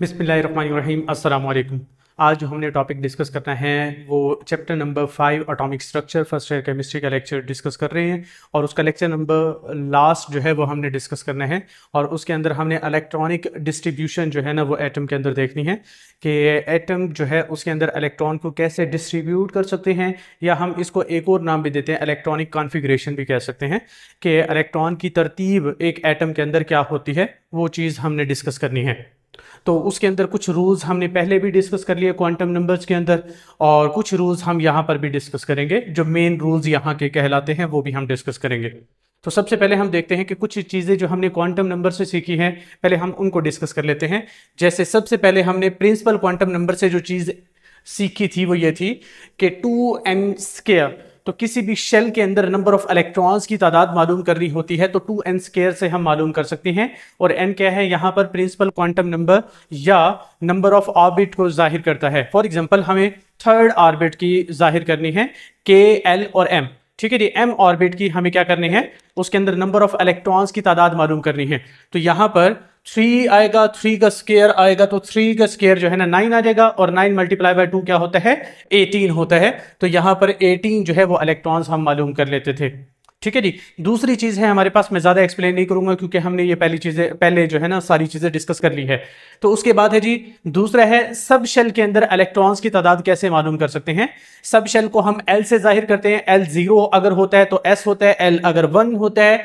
बिसमीम अल्लाम आज जो हमने टॉपिक डिस्कस करना है वो chapter number five atomic structure first year chemistry का लेक्चर डिस्कस कर रहे हैं और उसका लेक्चर नंबर लास्ट जो है वो हमने डिस्कस करना है और उसके अंदर हमने इलेक्ट्रॉनिक डिस्ट्रीब्यूशन जो है ना वो एटम के अंदर देखनी है कि एटम जो है उसके अंदर इलेक्ट्रॉन को कैसे डिस्ट्रीब्यूट कर सकते हैं या हम इसको एक और नाम भी देते हैं इलेक्ट्रॉनिक कॉन्फिग्रेशन भी कह सकते हैं कि इलेक्ट्रॉन की तरतीब एक एटम के अंदर क्या होती है वो चीज़ हमने डिस्कस करनी है तो उसके अंदर कुछ रूल्स हमने पहले भी डिस्कस कर लिए क्वांटम नंबर्स के अंदर और कुछ रूल्स हम यहां पर भी डिस्कस करेंगे जो मेन रूल्स यहां के कहलाते हैं वो भी हम डिस्कस करेंगे तो सबसे पहले हम देखते हैं कि कुछ चीज़ें जो हमने क्वांटम नंबर से सीखी हैं पहले हम उनको डिस्कस कर लेते हैं जैसे सबसे पहले हमने प्रिंसिपल क्वांटम नंबर से जो चीज़ सीखी थी वो ये थी कि टू एम स्केयर तो किसी भी शेल के अंदर नंबर ऑफ इलेक्ट्रॉन्स की तादाद मालूम करनी होती है तो टू एन स्केयर से हम मालूम कर सकते हैं और एन क्या है यहां पर प्रिंसिपल क्वांटम नंबर या नंबर ऑफ ऑर्बिट को जाहिर करता है फॉर एग्जाम्पल हमें थर्ड ऑर्बिट की जाहिर करनी है के एल और एम ठीक है जी एम ऑर्बिट की हमें क्या करनी है उसके अंदर नंबर ऑफ इलेक्ट्रॉन्स की तादाद मालूम करनी है तो यहां पर थ्री आएगा थ्री का स्केयर आएगा तो थ्री का स्केयर जो है ना नाइन आ जाएगा और नाइन मल्टीप्लाई बाय टू क्या होता है एटीन होता है तो यहाँ पर एटीन जो है वो इलेक्ट्रॉन्स हम मालूम कर लेते थे ठीक है जी दूसरी चीज़ है हमारे पास मैं ज़्यादा एक्सप्लेन नहीं करूंगा क्योंकि हमने ये पहली चीज़ें पहले जो है ना सारी चीज़ें डिस्कस कर ली है तो उसके बाद है जी दूसरा है सब शेल के अंदर इलेक्ट्रॉन्स की तादाद कैसे मालूम कर सकते हैं सब शेल को हम एल से जाहिर करते हैं एल ज़ीरो अगर होता है तो एस होता है एल अगर वन होता है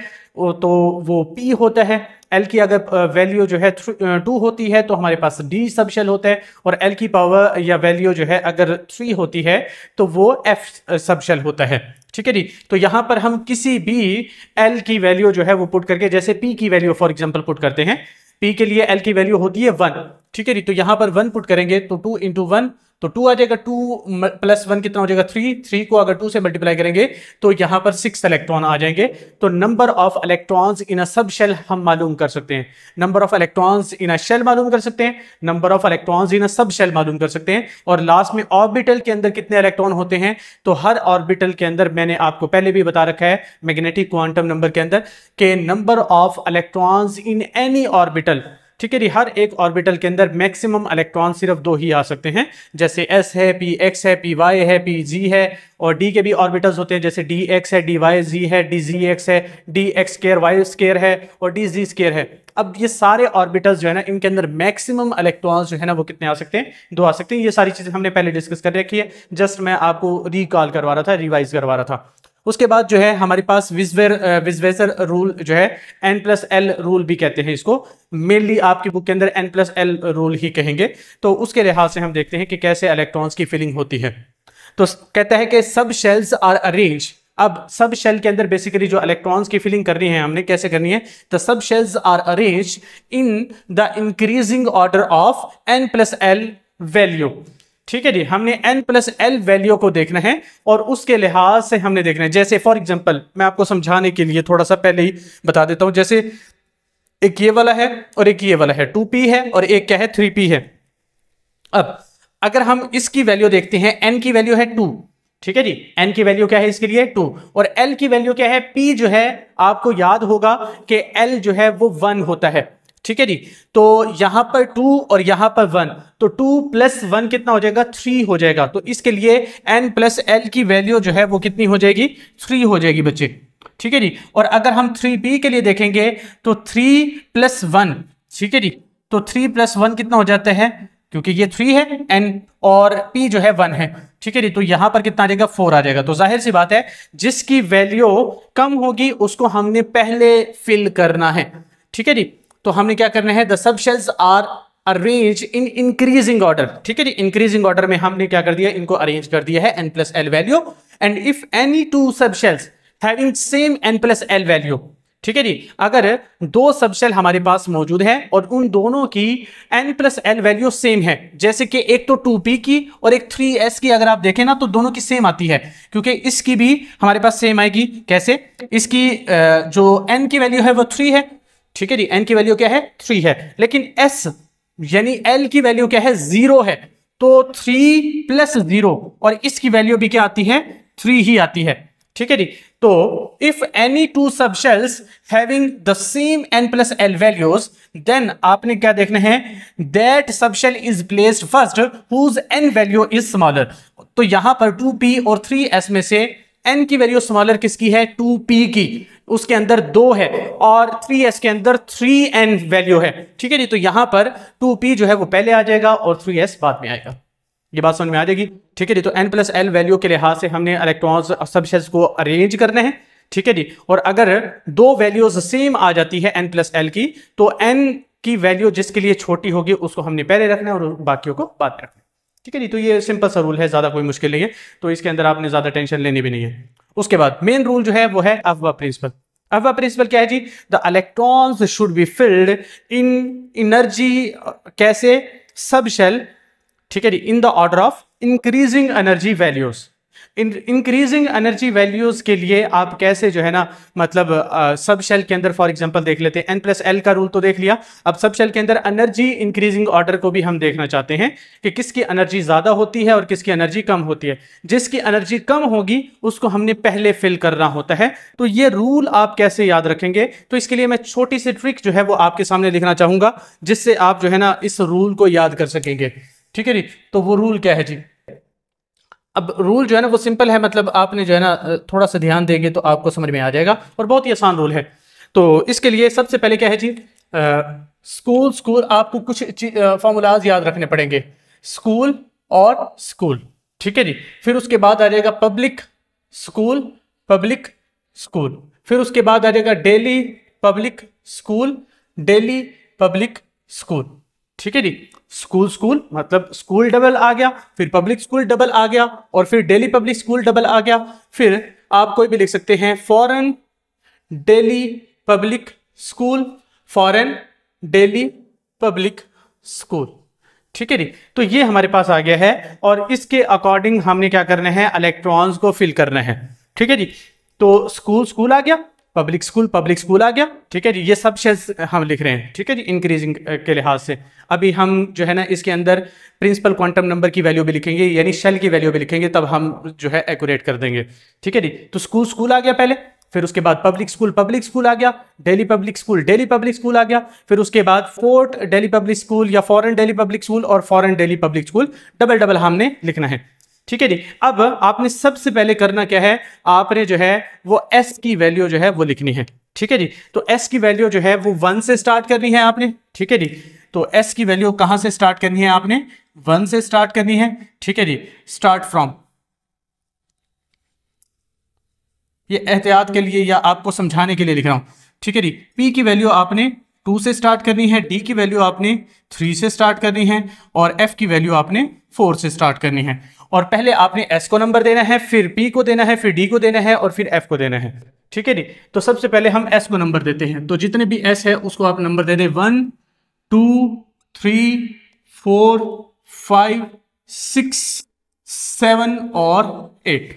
तो वो पी होता है एल की अगर वैल्यू जो है टू होती है तो हमारे पास डी सब शेल होता है और एल की पावर या वैल्यू जो है अगर थ्री होती है तो वो एफ सब शेल होता है ठीक है जी तो यहां पर हम किसी भी एल की वैल्यू जो है वो पुट करके जैसे पी की वैल्यू फॉर एग्जाम्पल पुट करते हैं पी के लिए एल की वैल्यू होती है वन ठीक है जी तो यहां पर वन पुट करेंगे तो टू इंटू वन तो टू आ जाएगा टू प्लस वन कितना हो जाएगा थ्री थ्री को अगर टू से मल्टीप्लाई करेंगे तो यहां पर सिक्स इलेक्ट्रॉन आ जाएंगे तो number of electrons in a subshell हम मालूम कर सकते हैं number of electrons in a shell मालूम कर सकते हैं number of electrons in a subshell मालूम कर सकते हैं और लास्ट में ऑर्बिटल के अंदर कितने इलेक्ट्रॉन होते हैं तो हर ऑर्बिटल के अंदर मैंने आपको पहले भी बता रखा है मैग्नेटिक क्वांटम नंबर के अंदर के number of electrons in any orbital ठीक है जी हर एक ऑर्बिटल के अंदर मैक्सिमम इलेक्ट्रॉन सिर्फ दो ही आ सकते हैं जैसे एस है पी एक्स है पी वाई है पी जी है और डी के भी ऑर्बिटल्स होते हैं जैसे डी एक्स है डी वाई जी है डी जी एक्स है d x square y square है और डी जी स्केयर है अब ये सारे ऑर्बिटल्स जो है ना इनके अंदर मैक्सिमम इलेक्ट्रॉन्स जो है ना वो कितने आ सकते हैं दो आ सकते हैं ये सारी चीज़ें हमने पहले डिस्कस कर रखी है जस्ट मैं आपको रिकॉल करवा रहा था रिवाइज करवा रहा था उसके बाद जो है हमारे पास विजवेर विजवेसर रूल जो है एन प्लस एल रूल भी कहते हैं इसको मेनली आपकी बुक के अंदर एन प्लस एल रूल ही कहेंगे तो उसके लिहाज से हम देखते हैं कि कैसे इलेक्ट्रॉन्स की फिलिंग होती है तो कहता है कि सब शेल्स आर अरेंज अब सब शेल के अंदर बेसिकली जो इलेक्ट्रॉन्स की फिलिंग करनी है हमने कैसे करनी है the subshells are arrange in the increasing order of n plus l value ठीक है जी हमने एन प्लस एल वैल्यू को देखना है और उसके लिहाज से हमने देखना है जैसे फॉर एग्जाम्पल मैं आपको समझाने के लिए थोड़ा सा पहले ही बता देता हूं जैसे एक ये वाला है और एक ये वाला है टू पी है और एक क्या है थ्री पी है अब अगर हम इसकी वैल्यू देखते हैं एन की वैल्यू है टू ठीक है जी एन की वैल्यू क्या है इसके लिए टू और एल की वैल्यू क्या है पी जो है आपको याद होगा कि एल जो है वो वन होता है ठीक है जी तो यहां पर टू और यहां पर वन तो टू प्लस वन कितना हो जाएगा थ्री हो जाएगा तो इसके लिए एन प्लस एल की वैल्यू जो है वो कितनी हो जाएगी थ्री हो जाएगी बच्चे ठीक है जी और अगर हम थ्री पी के लिए देखेंगे तो थ्री प्लस वन ठीक है जी तो थ्री प्लस वन कितना हो जाता है क्योंकि ये थ्री है एन और पी जो है वन है ठीक है जी तो यहां पर कितना आ जाएगा फोर आ जाएगा तो जाहिर सी बात है जिसकी वैल्यू कम होगी उसको हमने पहले फिल करना है ठीक है जी तो हमने क्या करना है the subshells are arrange in increasing order ठीक है जी इंक्रीजिंग ऑर्डर में हमने क्या कर दिया इनको अरेंज कर दिया है n plus l value and if any two subshells having same n plus l value ठीक है जी अगर दो सबसेल हमारे पास मौजूद है और उन दोनों की n plus l value same है जैसे कि एक तो टू पी की और एक थ्री एस की अगर आप देखें ना तो दोनों की सेम आती है क्योंकि इसकी भी हमारे पास सेम आएगी कैसे इसकी जो एन की वैल्यू है वो थ्री है ठीक है जी एन की वैल्यू क्या है थ्री है लेकिन एस यानी एल की वैल्यू क्या है जीरो है तो थ्री प्लस जीरो और इसकी वैल्यू भी क्या आती है थ्री ही आती है ठीक है जी तो if any two subshells having the same n plus l values then आपने क्या देखना है that subshell is placed first whose n value is smaller तो यहां पर टू पी और थ्री एस में से एन की वैल्यू स्मॉलर किसकी है टू पी की उसके अंदर दो है और थ्री एस के अंदर थ्री एन वैल्यू है ठीक है जी तो यहां पर टू पी जो है वो पहले आ जाएगा और थ्री एस बाद में आएगा ये बात समझ में आ जाएगी ठीक है जी तो एन प्लस एल वैल्यू के लिहाज से हमने इलेक्ट्रॉन सब को अरेंज करने हैं ठीक है जी और अगर दो वैल्यूज सेम आ जाती है एन प्लस एल की तो एन की वैल्यू जिसके लिए छोटी होगी उसको हमने पहले रखना है और बाकियों को बाद में रखना ठीक है जी तो ये सिंपल सा रूल है ज़्यादा कोई मुश्किल नहीं है तो इसके अंदर आपने ज़्यादा टेंशन लेनी भी नहीं है उसके बाद मेन रूल जो है वो है अफवा प्रिंसिपल अफवा प्रिंसिपल क्या है जी the electrons should be filled in energy कैसे सब शेल ठीक है जी in the order of increasing energy values in increasing energy values के लिए आप कैसे जो है ना मतलब सब uh, शेल के अंदर फॉर एग्जांपल देख लेते हैं एन प्लस एल का रूल तो देख लिया अब सब शेल के अंदर एनर्जी इंक्रीजिंग ऑर्डर को भी हम देखना चाहते हैं कि किसकी एनर्जी ज़्यादा होती है और किसकी एनर्जी कम होती है जिसकी एनर्जी कम होगी उसको हमने पहले फिल करना होता है तो ये रूल आप कैसे याद रखेंगे तो इसके लिए मैं छोटी सी ट्रिक जो है वो आपके सामने लिखना चाहूंगा जिससे आप जो है ना इस रूल को याद कर सकेंगे ठीक है जी तो वो रूल क्या है जी अब रूल जो है ना वो सिंपल है मतलब आपने जो है ना थोड़ा सा ध्यान देंगे तो आपको समझ में आ जाएगा और बहुत ही आसान रूल है तो इसके लिए सबसे पहले क्या है जी स्कूल स्कूल आपको कुछ फॉर्मूलाज याद रखने पड़ेंगे स्कूल और स्कूल ठीक है जी फिर उसके बाद आ जाएगा पब्लिक स्कूल पब्लिक स्कूल फिर उसके बाद आ जाएगा daily public school daily public school ठीक है जी स्कूल स्कूल मतलब स्कूल डबल आ गया फिर पब्लिक स्कूल डबल आ गया और फिर डेली पब्लिक स्कूल डबल आ गया फिर आप कोई भी लिख सकते हैं foreign daily public school foreign daily public school ठीक है जी तो ये हमारे पास आ गया है और इसके अकॉर्डिंग हमने क्या करना है इलेक्ट्रॉन्स को फिल करना है ठीक है जी तो स्कूल स्कूल आ गया पब्लिक स्कूल पब्लिक स्कूल आ गया ठीक है जी ये सब शेज हम लिख रहे हैं ठीक है जी इंक्रीजिंग के लिहाज से अभी हम जो है ना इसके अंदर प्रिंसिपल क्वांटम नंबर की वैल्यू भी लिखेंगे यानी शेल की वैल्यू भी लिखेंगे तब हम जो है एकूरेट कर देंगे ठीक है जी तो स्कूल स्कूल आ गया पहले फिर उसके बाद पब्लिक स्कूल पब्लिक स्कूल आ गया daily public school daily public school आ गया फिर उसके बाद फोर्ट डेली पब्लिक स्कूल या फॉरन डेली पब्लिक स्कूल और foreign daily public school double double हमने लिखना है ठीक है जी अब आपने सबसे पहले करना क्या है आपने जो है वो एस की वैल्यू जो है वो लिखनी है ठीक है जी तो एस की वैल्यू जो है वो वन से स्टार्ट करनी है आपने ठीक है जी तो एस की वैल्यू कहां से स्टार्ट करनी है आपने वन से स्टार्ट करनी है ठीक है जी स्टार्ट फ्रॉम ये एहतियात के लिए या आपको समझाने के लिए लिख रहा हूं ठीक है जी पी की वैल्यू आपने टू से स्टार्ट करनी है डी की वैल्यू आपने थ्री से स्टार्ट करनी है और एफ की वैल्यू आपने फोर से स्टार्ट करनी है और पहले आपने एस को नंबर देना है फिर पी को देना है फिर डी को देना है और फिर एफ को देना है ठीक है जी तो सबसे पहले हम एस को नंबर देते हैं तो जितने भी एस है उसको आप नंबर दे दें one two three four five six seven और एट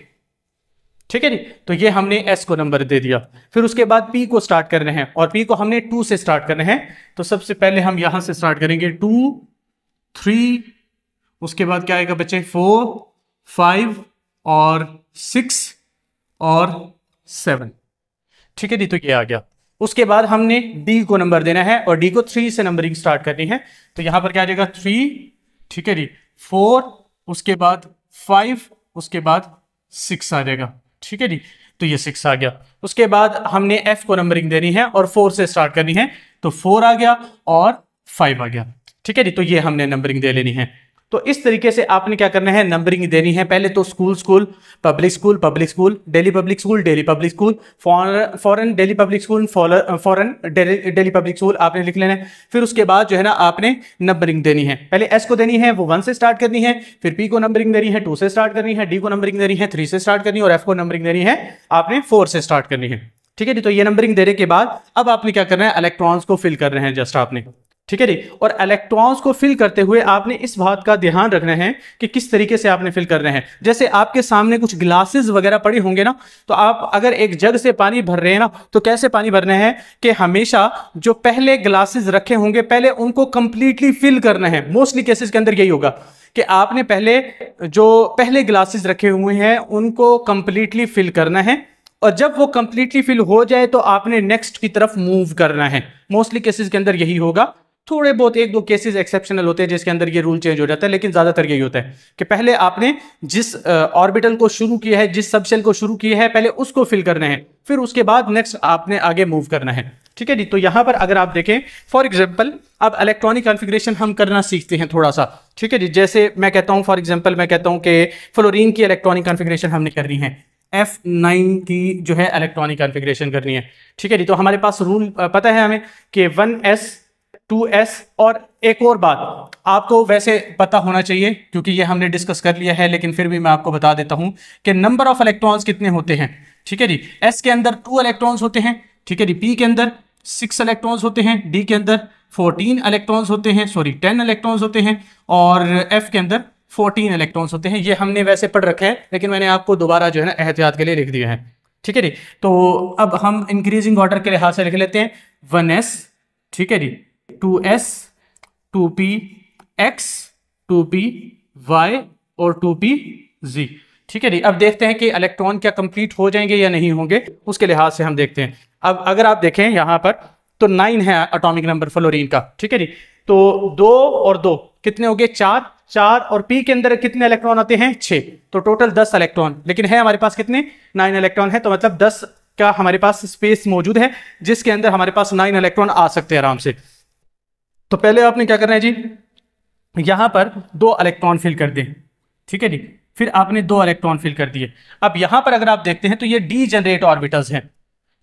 ठीक है जी तो ये हमने एस को नंबर दे दिया फिर उसके बाद पी को स्टार्ट करने है और पी को हमने टू से स्टार्ट करना है तो सबसे पहले हम यहां से स्टार्ट करेंगे टू थ्री उसके बाद क्या आएगा बच्चे फोर फाइव और सिक्स और सेवन ठीक है जी तो ये आ गया उसके बाद हमने डी को नंबर देना है और डी को थ्री से नंबरिंग स्टार्ट करनी है तो यहां पर क्या आ जाएगा थ्री ठीक है जी फोर उसके बाद फाइव उसके बाद सिक्स आ जाएगा ठीक है जी तो ये सिक्स आ गया उसके बाद हमने एफ को नंबरिंग देनी है और फोर से स्टार्ट करनी है तो फोर आ गया और फाइव आ गया ठीक है जी तो ये हमने नंबरिंग दे लेनी है तो इस तरीके से आपने क्या करना है नंबरिंग देनी है पहले तो school school public school public school daily public school daily public school foreign daily public school foreign daily public school आपने लिख लेना है फिर उसके बाद जो है ना आपने नंबरिंग देनी है पहले एस को देनी है वो वन से स्टार्ट करनी है फिर पी को नंबरिंग देनी है टू से स्टार्ट करनी है डी को नंबरिंग देनी है थ्री से स्टार्ट करनी है और एफ को नंबरिंग देनी है आपने फोर से स्टार्ट करनी है ठीक है जी तो ये नंबरिंग देने के बाद अब आपने क्या करना है इलेक्ट्रॉन्स को फिल कर रहे हैं जस्ट आपने ठीक है जी और इलेक्ट्रॉन्स को फिल करते हुए आपने इस बात का ध्यान रखना है कि किस तरीके से आपने फिल कर रहे हैं जैसे आपके सामने कुछ ग्लासेस वगैरह पड़े होंगे ना तो आप अगर एक जग से पानी भर रहे हैं ना तो कैसे पानी भरना है कि हमेशा जो पहले ग्लासेस रखे होंगे पहले उनको कंप्लीटली फिल करना है मोस्टली केसेस के अंदर यही होगा कि आपने पहले जो पहले ग्लासेस रखे हुए हैं उनको कंप्लीटली फिल करना है और जब वो कंप्लीटली फिल हो जाए तो आपने नेक्स्ट की तरफ मूव करना है मोस्टली केसेस के अंदर यही होगा थोड़े बहुत एक दो केसेस एक्सेप्शनल होते हैं जिसके अंदर ये रूल चेंज हो जाता है लेकिन ज़्यादातर यही होता है कि पहले आपने जिस ऑर्बिटल को शुरू किया है जिस सबसेल को शुरू किया है पहले उसको फिल करना है फिर उसके बाद नेक्स्ट आपने आगे मूव करना है ठीक है जी तो यहाँ पर अगर आप देखें फॉर एग्जाम्पल अब इलेक्ट्रॉनिक कॉन्फ़िगरेशन हम करना सीखते हैं थोड़ा सा ठीक है जी जैसे मैं कहता हूँ फॉर एग्जाम्पल मैं कहता हूँ कि फ्लोरिन की इलेक्ट्रॉनिक कॉन्फ़िगरेशन हमने करनी है एफ नाइन की जो है इलेक्ट्रॉनिक कॉन्फ़िगरेशन करनी है ठीक है जी तो हमारे पास रूल पता है हमें कि वन एस टू एस और एक और बात आपको वैसे पता होना चाहिए क्योंकि ये हमने डिस्कस कर लिया है लेकिन फिर भी मैं आपको बता देता हूं कि नंबर ऑफ इलेक्ट्रॉन्स कितने होते हैं ठीक है जी एस के अंदर टू इलेक्ट्रॉन्स होते हैं ठीक है जी पी के अंदर सिक्स इलेक्ट्रॉन्स होते हैं डी के अंदर फोर्टीन इलेक्ट्रॉन्स होते हैं सॉरी टेन इलेक्ट्रॉन्स होते हैं और एफ के अंदर फोर्टीन इलेक्ट्रॉन्स होते हैं ये हमने वैसे पढ़ रखे हैं लेकिन मैंने आपको दोबारा जो है ना एहतियात के लिए लिख दिया है ठीक है जी तो अब हम इंक्रीजिंग ऑर्डर के लिहाज से लिख लेते हैं वन एस ठीक है जी two s two p x two p y और टू पी जी ठीक है जी अब देखते हैं कि इलेक्ट्रॉन क्या कंप्लीट हो जाएंगे या नहीं होंगे उसके लिहाज से हम देखते हैं अब अगर आप देखें यहां पर तो नाइन है अटोमिक नंबर फ्लोरिन का ठीक है जी तो दो और दो कितने हो गए चार चार और पी के अंदर कितने इलेक्ट्रॉन आते हैं छः तो टोटल दस इलेक्ट्रॉन लेकिन है हमारे पास कितने नाइन इलेक्ट्रॉन है तो मतलब दस का हमारे पास स्पेस मौजूद है जिसके अंदर हमारे पास नाइन इलेक्ट्रॉन आ सकते हैं आराम से तो पहले आपने क्या करना है जी यहां पर दो इलेक्ट्रॉन फिल कर दें ठीक है जी फिर आपने दो इलेक्ट्रॉन फिल कर दिए अब यहां पर अगर आप देखते हैं तो ये डी जनरेट ऑर्बिटल्स हैं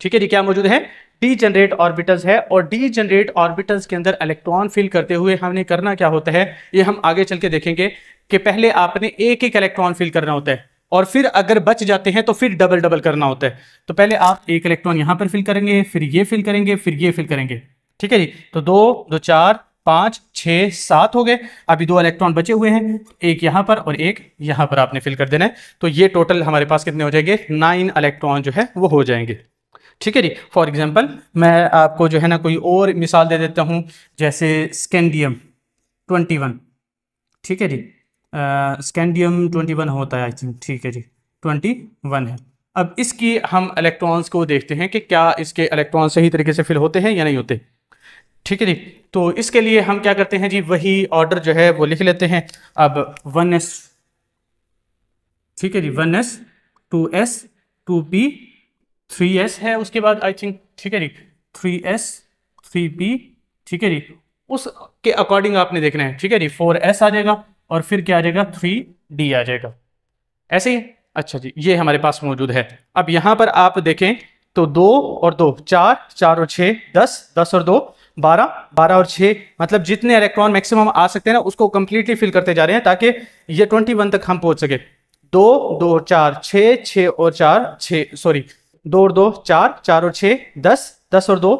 ठीक है जी क्या मौजूद है डी जनरेट ऑर्बिटल्स है और डी जनरेट ऑर्बिटल्स के अंदर इलेक्ट्रॉन फिल करते हुए हमने करना क्या होता है ये हम आगे चल के देखेंगे कि पहले आपने एक एक इलेक्ट्रॉन फिल करना होता है और फिर अगर बच जाते हैं तो फिर डबल डबल करना होता है तो पहले आप एक इलेक्ट्रॉन यहां पर फिल करेंगे फिर ये फिल करेंगे फिर ये फिल करेंगे ठीक है जी तो दो दो चार पाँच छः सात हो गए अभी दो इलेक्ट्रॉन बचे हुए हैं एक यहां पर और एक यहां पर आपने फिल कर देना है तो ये टोटल हमारे पास कितने हो जाएंगे नाइन इलेक्ट्रॉन जो है वो हो जाएंगे ठीक है जी फॉर एग्जाम्पल मैं आपको जो है ना कोई और मिसाल दे देता हूँ जैसे स्कैंडियम ट्वेंटी वन ठीक है जी स्कैंडियम ट्वेंटी वन होता है आई थिंक ठीक है जी ट्वेंटी वन है अब इसकी हम इलेक्ट्रॉन्स को देखते हैं कि क्या इसके इलेक्ट्रॉन सही तरीके से फिल होते हैं या नहीं होते ठीक है जी तो इसके लिए हम क्या करते हैं जी वही ऑर्डर जो है वो लिख लेते हैं अब वन एस ठीक है जी one s two s two p three s है उसके बाद आई थिंक ठीक है जी थ्री एस थ्री बी ठीक है जी उसके अकॉर्डिंग आपने देखना है ठीक है जी फोर एस आ जाएगा और फिर क्या आ जाएगा थ्री डी आ जाएगा ऐसे ही अच्छा जी ये हमारे पास मौजूद है अब यहाँ पर आप देखें तो दो और दो चार चार और छः दस दस और दो बारह बारह और छः मतलब जितने इलेक्ट्रॉन मैक्सिमम आ सकते हैं ना उसको कंप्लीटली फिल करते जा रहे हैं ताकि ये ट्वेंटी वन तक हम पहुंच सके दो दो चार छः छः और चार छः सॉरी दो और दो चार चार और छः दस दस और दो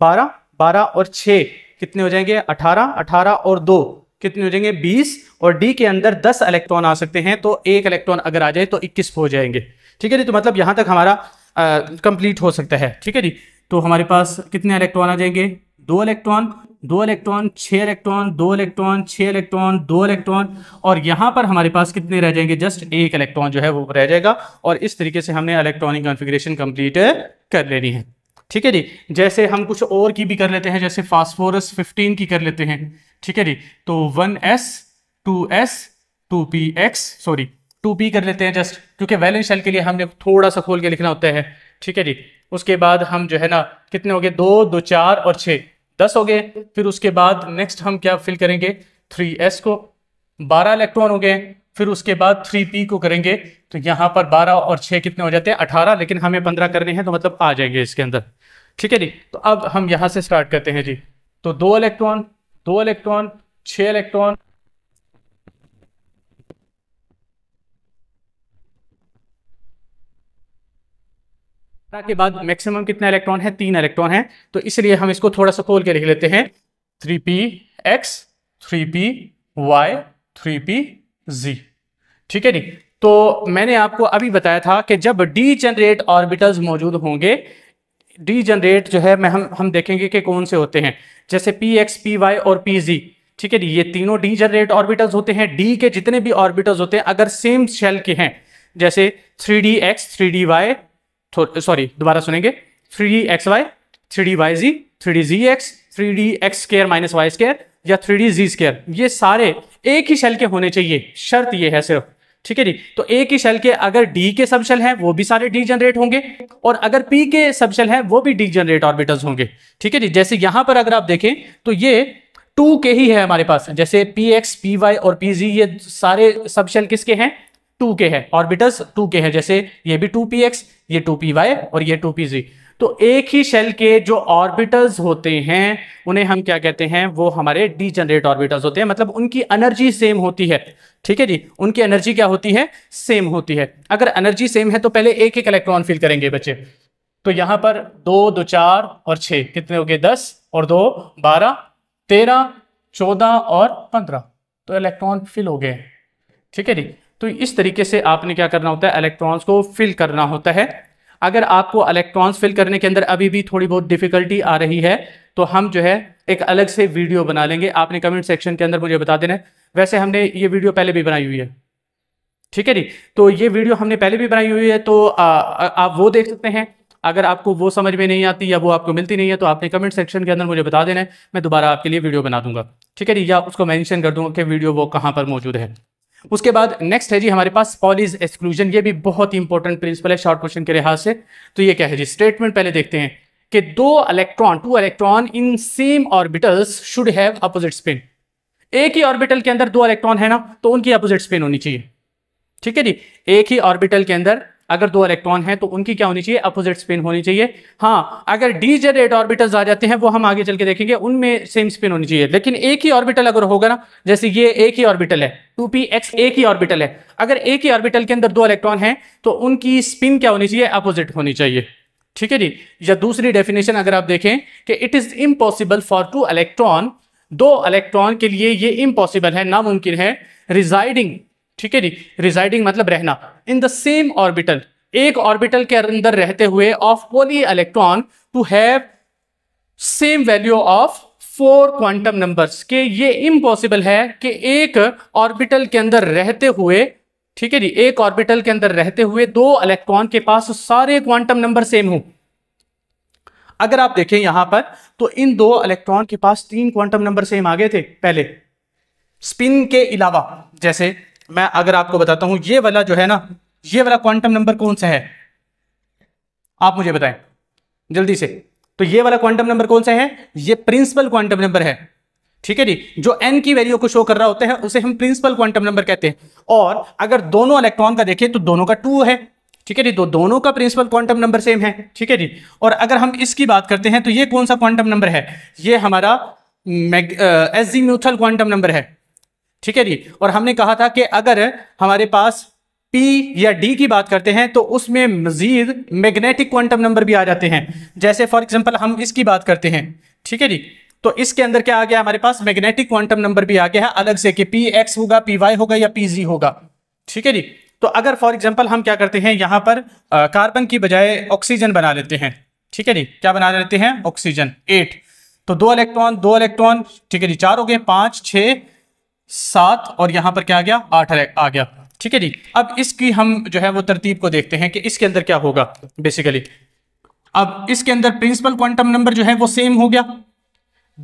बारह बारह और छः कितने हो जाएंगे अठारह अठारह और दो कितने हो जाएंगे बीस और डी के अंदर दस इलेक्ट्रॉन आ सकते हैं तो एक इलेक्ट्रॉन अगर आ जाए तो इक्कीस हो जाएंगे ठीक है जी तो मतलब यहाँ तक हमारा कंप्लीट हो सकता है ठीक है जी तो हमारे पास कितने इलेक्ट्रॉन आ जाएंगे दो इलेक्ट्रॉन दो इलेक्ट्रॉन छः इलेक्ट्रॉन दो इलेक्ट्रॉन छः इलेक्ट्रॉन दो इलेक्ट्रॉन और यहाँ पर हमारे पास कितने रह जाएंगे जस्ट एक इलेक्ट्रॉन जो है वो रह जाएगा और इस तरीके से हमने इलेक्ट्रॉनिक कॉन्फ़िगरेशन कंप्लीट कर लेनी है ठीक है जी जैसे हम कुछ और की भी कर लेते हैं जैसे फास्फोरस फिफ्टीन की कर लेते हैं ठीक है जी तो two p x sorry two p कर लेते हैं जस्ट क्योंकि वैलेंस शेल के लिए हमने थोड़ा सा खोल के लिखना होता है ठीक है जी उसके बाद हम जो है ना कितने हो गए दो दो चार और छः दस हो गए फिर उसके बाद नेक्स्ट हम क्या फिल करेंगे थ्री एस को बारह इलेक्ट्रॉन हो गए फिर उसके बाद थ्री पी को करेंगे तो यहाँ पर बारह और छः कितने हो जाते हैं अठारह लेकिन हमें पंद्रह करने हैं तो मतलब आ जाएंगे इसके अंदर ठीक है जी तो अब हम यहाँ से स्टार्ट करते हैं जी तो दो इलेक्ट्रॉन दो इलेक्ट्रॉन छः इलेक्ट्रॉन के बाद मैक्सिमम कितना इलेक्ट्रॉन है तीन इलेक्ट्रॉन है तो इसलिए हम इसको थोड़ा सा खोल के लिख लेते हैं three p x three p y three p z ठीक है जी तो मैंने आपको अभी बताया था कि जब डी जनरेट ऑर्बिटल्स मौजूद होंगे डी जनरेट जो है मैं हम हम देखेंगे कि कौन से होते हैं जैसे पी एक्स पी वाई और पी जी ठीक है जी ये तीनों डी जनरेट ऑर्बिटल्स होते हैं डी के जितने भी ऑर्बिटल्स होते हैं अगर सेम शेल के हैं जैसे three d x three d y sorry दोबारा सुनेंगे three d x y three d y z three d z x three d x square minus y square या थ्री डी जी स्केयर ये सारे एक ही shell के होने चाहिए शर्त ये है सिर्फ ठीक है जी तो एक ही शेल के अगर डी के सब शेल हैं वो भी सारे डी जनरेट होंगे और अगर पी के सब शेल हैं वो भी डी जनरेट ऑर्बिटल्स होंगे ठीक है जी जैसे यहां पर अगर आप देखें तो ये टू के ही है हमारे पास जैसे पी एक्स पी वाई और पी जी ये सारे सब शेल किसके हैं टू के है ऑर्बिटर्स टू के है जैसे ये भी टू पी एक्स ये टू पी वाई और ये टू पी जी तो एक ही शेल के जो ऑर्बिटल्स होते हैं उन्हें हम क्या कहते हैं वो हमारे डी जनरेट ऑर्बिटल्स होते हैं मतलब उनकी एनर्जी सेम होती है ठीक है जी उनकी एनर्जी क्या होती है सेम होती है अगर एनर्जी सेम है तो पहले एक एक इलेक्ट्रॉन फिल करेंगे बच्चे तो यहां पर दो दो चार और छः कितने हो गए दस और दो बारह तेरह चौदह और पंद्रह तो इलेक्ट्रॉन फिल हो गए ठीक है जी तो इस तरीके से आपने क्या करना होता है इलेक्ट्रॉन्स को फिल करना होता है अगर आपको इलेक्ट्रॉन्स फिल करने के अंदर अभी भी थोड़ी बहुत डिफिकल्टी आ रही है तो हम जो है एक अलग से वीडियो बना लेंगे आपने कमेंट सेक्शन के अंदर मुझे बता देना वैसे हमने ये वीडियो पहले भी बनाई हुई है ठीक है जी तो ये वीडियो हमने पहले भी बनाई हुई है तो आ, आ, आप वो देख सकते हैं अगर आपको वो समझ में नहीं आती या वो आपको मिलती नहीं है तो आपने कमेंट सेक्शन के अंदर मुझे बता देना है मैं दोबारा आपके लिए वीडियो बना दूंगा ठीक है जी या उसको मैंशन कर दूंगा कि वीडियो वो कहाँ पर मौजूद है उसके बाद नेक्स्ट है जी हमारे पास पॉलिज एक्सक्लूजन ये भी बहुत ही इंपॉर्टेंट प्रिंसिपल है शॉर्ट क्वेश्चन के लिहाज से तो ये क्या है जी स्टेटमेंट पहले देखते हैं कि दो electron two electron in same orbitals should have opposite spin एक ही ऑर्बिटल के अंदर दो इलेक्ट्रॉन है ना तो उनकी अपोजिट स्पिन होनी चाहिए ठीक है जी एक ही ऑर्बिटल के अंदर अगर दो इलेक्ट्रॉन हैं तो उनकी क्या होनी चाहिए अपोजिट स्पिन होनी चाहिए हाँ अगर डी डीजेनेरेट ऑर्बिटल्स आ जाते हैं वो हम आगे चल के देखेंगे उनमें सेम स्पिन होनी चाहिए लेकिन एक ही ऑर्बिटल अगर होगा ना जैसे ये एक ही ऑर्बिटल है टू पी एक्स एक ही ऑर्बिटल है अगर एक ही ऑर्बिटल के अंदर दो इलेक्ट्रॉन है तो उनकी स्पिन क्या होनी चाहिए अपोजिट होनी चाहिए ठीक है जी या दूसरी डेफिनेशन अगर आप देखें कि it is impossible for two electron दो इलेक्ट्रॉन के लिए ये इम्पॉसिबल है नामुमकिन है रिजाइडिंग ठीक है जी रिजाइडिंग मतलब रहना इन द सेम ऑर्बिटल एक ऑर्बिटल के अंदर रहते हुए of Pauli electron to have same value of four quantum numbers के ये इम्पॉसिबल है कि एक ऑर्बिटल के अंदर रहते हुए ठीक है जी एक ऑर्बिटल के अंदर रहते हुए दो इलेक्ट्रॉन के पास सारे क्वांटम नंबर सेम हो अगर आप देखें यहां पर तो इन दो इलेक्ट्रॉन के पास तीन क्वांटम नंबर सेम आ गए थे पहले स्पिन के अलावा जैसे मैं अगर आपको बताता हूं ये वाला जो है ना ये वाला क्वांटम नंबर कौन सा है आप मुझे बताएं जल्दी से तो ये वाला क्वांटम नंबर कौन सा है ये प्रिंसिपल क्वांटम नंबर है ठीक है जी जो एन की वैल्यू को शो कर रहा होता है उसे हम प्रिंसिपल क्वांटम नंबर कहते हैं और अगर दोनों इलेक्ट्रॉन का देखें तो दोनों का टू है ठीक है जी तो दोनों का प्रिंसिपल क्वांटम नंबर सेम है ठीक है जी और अगर हम इसकी बात करते हैं तो ये कौन सा क्वांटम नंबर है ये हमारा azimuthal quantum number है ठीक है जी और हमने कहा था कि अगर हमारे पास पी या डी की बात करते हैं तो उसमें मजीद मैग्नेटिक क्वांटम नंबर भी आ जाते हैं जैसे फॉर एग्जांपल हम इसकी बात करते हैं ठीक है जी तो इसके अंदर क्या आ गया हमारे पास मैग्नेटिक क्वांटम नंबर भी आ गया है अलग से कि पी एक्स होगा पी वाई होगा या पी जी होगा ठीक है जी तो अगर फॉर एग्जाम्पल हम क्या करते हैं यहां पर कार्बन की बजाय ऑक्सीजन बना लेते हैं ठीक है जी क्या बना लेते हैं ऑक्सीजन एट तो दो इलेक्ट्रॉन दो इलेक्ट्रॉन ठीक है जी चार हो गए पांच छह सात और यहां पर क्या आ गया आठ आ गया ठीक है जी अब इसकी हम जो है वो तरतीब को देखते हैं कि इसके अंदर क्या होगा बेसिकली अब इसके अंदर प्रिंसिपल क्वांटम नंबर जो है वो सेम हो गया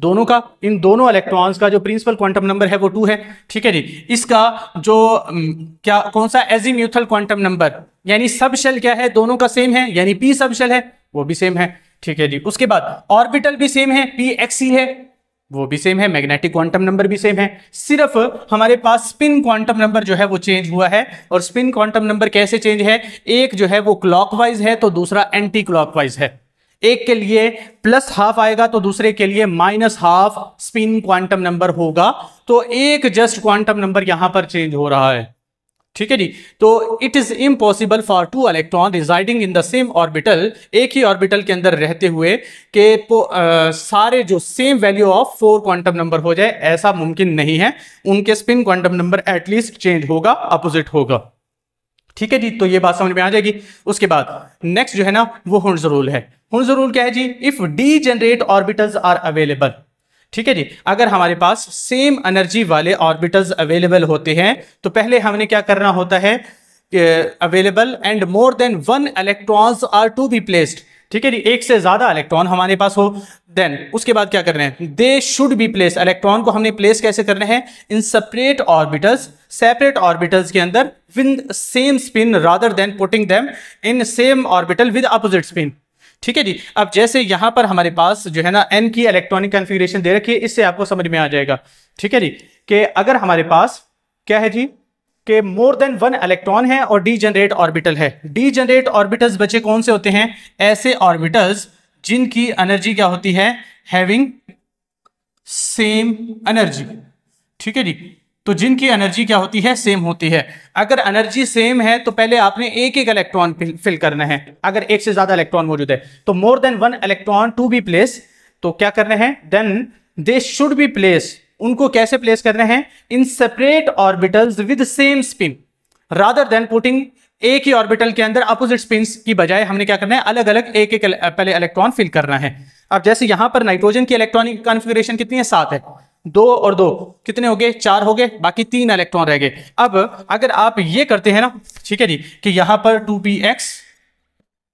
दोनों का इन दोनों इलेक्ट्रॉन्स का जो प्रिंसिपल क्वांटम नंबर है वो टू है ठीक है जी इसका जो क्या कौन सा एजीम्यूथल क्वांटम नंबर यानी सब शेल क्या है दोनों का सेम है यानी पी सब शेल है वो भी सेम है ठीक है जी उसके बाद ऑर्बिटल भी सेम है पी एक्स ही है वो भी सेम है मैग्नेटिक क्वांटम नंबर भी सेम है सिर्फ हमारे पास स्पिन क्वांटम नंबर जो है वो चेंज हुआ है और स्पिन क्वांटम नंबर कैसे चेंज है एक जो है वो क्लॉकवाइज है तो दूसरा एंटी क्लॉकवाइज है एक के लिए प्लस हाफ आएगा तो दूसरे के लिए minus half spin quantum number होगा तो एक जस्ट क्वांटम नंबर यहां पर चेंज हो रहा है ठीक है जी तो it is impossible for two electron residing in the same orbital एक ही ऑर्बिटल के अंदर रहते हुए आ, सारे जो same value of four quantum number हो जाए ऐसा मुमकिन नहीं है उनके spin quantum number at least change होगा अपोजिट होगा ठीक है जी तो ये बात समझ में आ जाएगी उसके बाद नेक्स्ट जो है ना वो हुज रूल है हुज रूल क्या है जी if degenerate orbitals are available ठीक है जी अगर हमारे पास सेम एनर्जी वाले ऑर्बिटल्स अवेलेबल होते हैं तो पहले हमने क्या करना होता है available and more than one electrons are to be placed ठीक है जी एक से ज्यादा इलेक्ट्रॉन हमारे पास हो देन उसके बाद क्या करना है they should be place electron को हमने प्लेस कैसे करना है in separate orbitals separate orbitals के अंदर with same spin rather than putting them in same orbital with opposite spin ठीक है जी अब जैसे यहां पर हमारे पास जो है ना एन की इलेक्ट्रॉनिक कंफिग्रेशन दे रखी है इससे आपको समझ में आ जाएगा ठीक है जी कि अगर हमारे पास क्या है जी कि मोर देन वन इलेक्ट्रॉन है और डी जनरेट ऑर्बिटल है डी जनरेट ऑर्बिटल्स बचे कौन से होते हैं ऐसे ऑर्बिटल्स जिनकी एनर्जी क्या होती है हैविंग सेम एनर्जी ठीक है जी तो जिनकी एनर्जी क्या होती है सेम होती है अगर एनर्जी सेम है तो पहले आपने एक एक इलेक्ट्रॉन फिल करना है अगर एक से ज्यादा इलेक्ट्रॉन मौजूद है तो more than one electron to be place तो क्या रहे हैं then they should be place उनको कैसे प्लेस करने हैं in separate orbitals with same spin rather than putting एक ही ऑर्बिटल के अंदर अपोजिट स्पिन की बजाय हमने क्या करना है अलग अलग एक एक पहले इलेक्ट्रॉन फिल करना है अब जैसे यहां पर नाइट्रोजन की इलेक्ट्रॉनिक कॉन्फिग्रेशन कितनी है सात है दो और दो कितने हो गए चार हो गए बाकी तीन इलेक्ट्रॉन रह गए अब अगर आप ये करते हैं ना ठीक है जी कि यहां पर two p x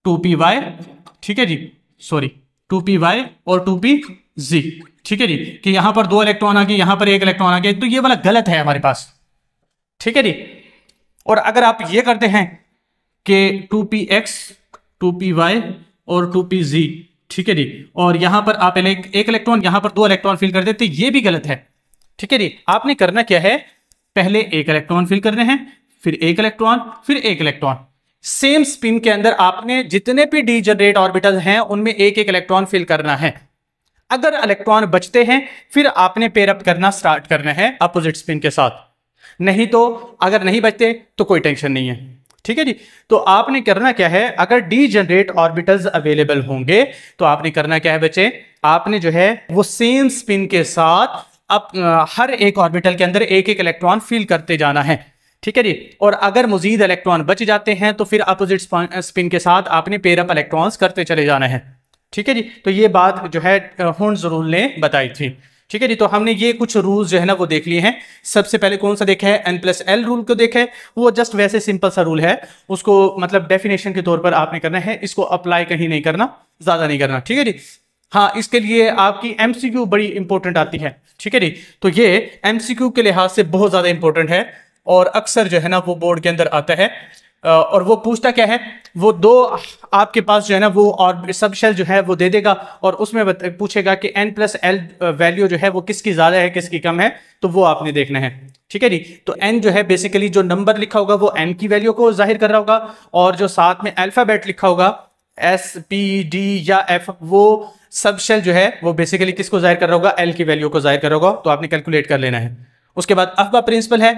two p y ठीक है जी सॉरी टू पी वाई और टू पी जी ठीक है जी कि यहां पर दो इलेक्ट्रॉन आ गए यहां पर एक इलेक्ट्रॉन आ गए तो ये वाला गलत है हमारे पास ठीक है जी और अगर आप ये करते हैं कि two p x two p y और टू पी जी ठीक है जी और यहां पर आप एक इलेक्ट्रॉन यहां पर दो इलेक्ट्रॉन फिल कर देते ये भी गलत है ठीक है जी आपने करना क्या है पहले एक इलेक्ट्रॉन फिल करने हैं फिर एक इलेक्ट्रॉन फिर एक इलेक्ट्रॉन सेम स्पिन के अंदर आपने जितने भी डी जनरेट ऑर्बिटल हैं उनमें एक एक इलेक्ट्रॉन फिल करना है अगर इलेक्ट्रॉन बचते हैं फिर आपने पेरअप करना स्टार्ट करना है अपोजिट स्पिन के साथ नहीं तो अगर नहीं बचते तो कोई टेंशन नहीं है ठीक है जी तो आपने करना क्या है अगर डी जनरेट ऑर्बिटल्स अवेलेबल होंगे तो आपने करना क्या है बच्चे आपने जो है वो सेम स्पिन के साथ अब हर एक ऑर्बिटल के अंदर एक एक इलेक्ट्रॉन फील करते जाना है ठीक है जी और अगर मजीद इलेक्ट्रॉन बच जाते हैं तो फिर अपोजिट स्पिन के साथ आपने पेरअप इलेक्ट्रॉन्स करते चले जाना है ठीक है जी तो ये बात जो है हूं जरूर ने बताई थी ठीक है जी तो हमने ये कुछ रूल्स जो है ना वो देख लिए हैं सबसे पहले कौन सा देखा है एन प्लस एल रूल को देखा है वो जस्ट वैसे सिंपल सा रूल है उसको मतलब डेफिनेशन के तौर पर आपने करना है इसको अप्लाई कहीं नहीं करना ज़्यादा नहीं करना ठीक है जी हाँ इसके लिए आपकी एमसीक्यू बड़ी इंपॉर्टेंट आती है ठीक है जी तो ये क्यू के लिहाज से बहुत ज़्यादा इंपॉर्टेंट है और अक्सर जो है ना वो बोर्ड के अंदर आता है और वो पूछता क्या है वो दो आपके पास जो है ना वो और सब शेल जो है वो दे देगा और उसमें पूछेगा कि एन प्लस एल वैल्यू जो है वो किसकी ज़्यादा है किसकी कम है तो वो आपने देखना है ठीक है जी तो एन जो है बेसिकली जो नंबर लिखा होगा वो एन की वैल्यू को जाहिर कर रहा होगा और जो साथ में अल्फ़ाबेट लिखा होगा एस पी डी या एफ वो सब शेल जो है वो बेसिकली किसको जाहिर कर रहा होगा एल की वैल्यू को जाहिर कर रहा होगा तो आपने कैलकुलेट कर लेना है उसके बाद अफवा प्रिंसिपल है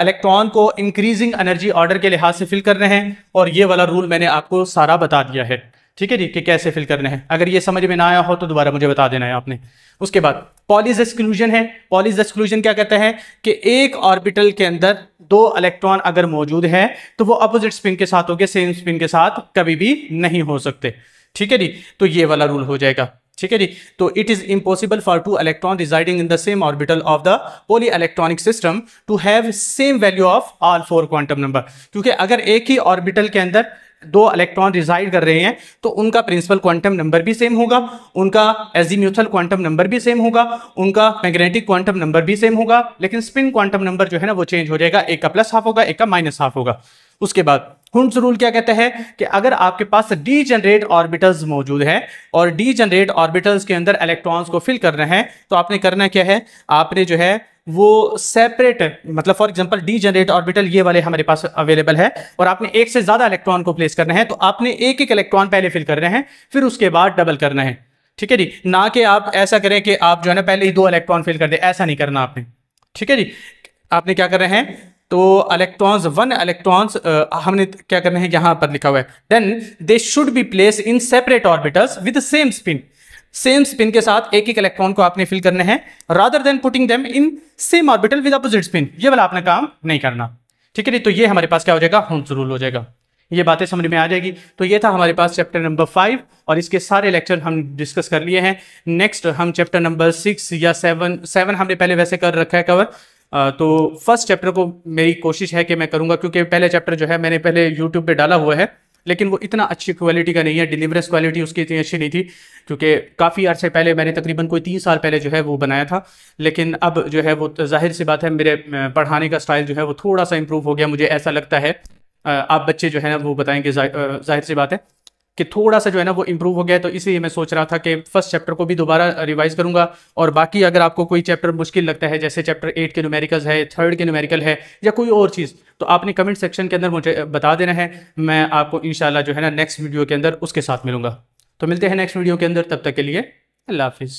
इलेक्ट्रॉन को इंक्रीजिंग एनर्जी ऑर्डर के लिहाज से फिल करने हैं और ये वाला रूल मैंने आपको सारा बता दिया है ठीक है जी कि कैसे फिल करने हैं अगर ये समझ में ना आया हो तो दोबारा मुझे बता देना है आपने उसके बाद पॉलिज एक्सक्लूजन है पॉलिज एक्सक्लूजन क्या कहता है कि एक ऑर्बिटल के अंदर दो इलेक्ट्रॉन अगर मौजूद है तो वो अपोजिट स्पिन के साथ गए सेम स्पिन के साथ कभी भी नहीं हो सकते ठीक है जी तो ये वाला रूल हो जाएगा ठीक है जी तो it is impossible for two electron residing in the same orbital of the Pauli electronic system to have same value of all four quantum number क्योंकि अगर एक ही ऑर्बिटल के अंदर दो इलेक्ट्रॉन रिजाइड कर रहे हैं तो उनका प्रिंसिपल क्वांटम नंबर भी सेम होगा उनका एजीम्यूथल क्वांटम नंबर भी सेम होगा उनका मैग्नेटिक क्वांटम नंबर भी सेम होगा लेकिन स्पिन क्वांटम नंबर जो है ना वो चेंज हो जाएगा एक का प्लस हाफ होगा एक का माइनस हाफ होगा उसके बाद हुंट्स रूल क्या कहता है कि अगर आपके पास डी जनरेट ऑर्बिटल्स मौजूद हैं और डी जनरेट ऑर्बिटल्स के अंदर इलेक्ट्रॉन्स को फिल करना है तो आपने करना क्या है आपने जो है वो सेपरेट मतलब for example degenerate orbital ये वाले हमारे पास अवेलेबल है और आपने एक से ज्यादा इलेक्ट्रॉन को प्लेस करना है तो आपने एक एक इलेक्ट्रॉन पहले फिल करना है फिर उसके बाद डबल करना है ठीक है जी ना कि आप ऐसा करें कि आप जो है ना पहले ही दो इलेक्ट्रॉन फिल कर दे ऐसा नहीं करना आपने ठीक है जी आपने क्या कर रहे हैं तो इलेक्ट्रॉन्स वन इलेक्ट्रॉन्स हमने क्या करना है यहां पर लिखा हुआ है then they should be place in separate orbitals with same spin same spin के साथ एक एक इलेक्ट्रॉन को आपने फिल करने हैं rather than putting them in same orbital with opposite spin ये वाला आपने काम नहीं करना ठीक है नहीं तो ये हमारे पास क्या हो जाएगा होम्स रूल हो जाएगा ये बातें समझ में आ जाएगी तो ये था हमारे पास चैप्टर नंबर फाइव और इसके सारे लेक्चर हम डिस्कस कर लिए हैं नेक्स्ट हम चैप्टर नंबर सिक्स या सेवन सेवन हमने पहले वैसे कर रखा है कवर तो फर्स्ट चैप्टर को मेरी कोशिश है कि मैं करूँगा क्योंकि पहले चैप्टर जो है मैंने पहले यूट्यूब पर डाला हुआ है लेकिन वो इतना अच्छी क्वालिटी का नहीं है डिलीवरेंस क्वालिटी उसकी इतनी अच्छी नहीं थी क्योंकि काफ़ी अर्से पहले मैंने तकरीबन कोई तीन साल पहले जो है वो बनाया था लेकिन अब जो है वो जाहिर सी बात है मेरे पढ़ाने का स्टाइल जो है वो थोड़ा सा इम्प्रूव हो गया मुझे ऐसा लगता है आप बच्चे जो है ना वो बताएंगे जाहिर सी बात है कि थोड़ा सा जो है ना वो इम्प्रूव हो गया है तो इसलिए मैं सोच रहा था कि फर्स्ट चैप्टर को भी दोबारा रिवाइज करूंगा और बाकी अगर आपको कोई चैप्टर मुश्किल लगता है जैसे चैप्टर एट के न्यूमेरिकल है थर्ड के न्यूमेरिकल है या कोई और चीज़ तो आपने कमेंट सेक्शन के अंदर मुझे बता देना है मैं आपको इन जो है ना नेक्स्ट वीडियो के अंदर उसके साथ मिलूंगा तो मिलते हैं नेक्स्ट वीडियो के अंदर तब तक के लिए अल्लाह हाफिज़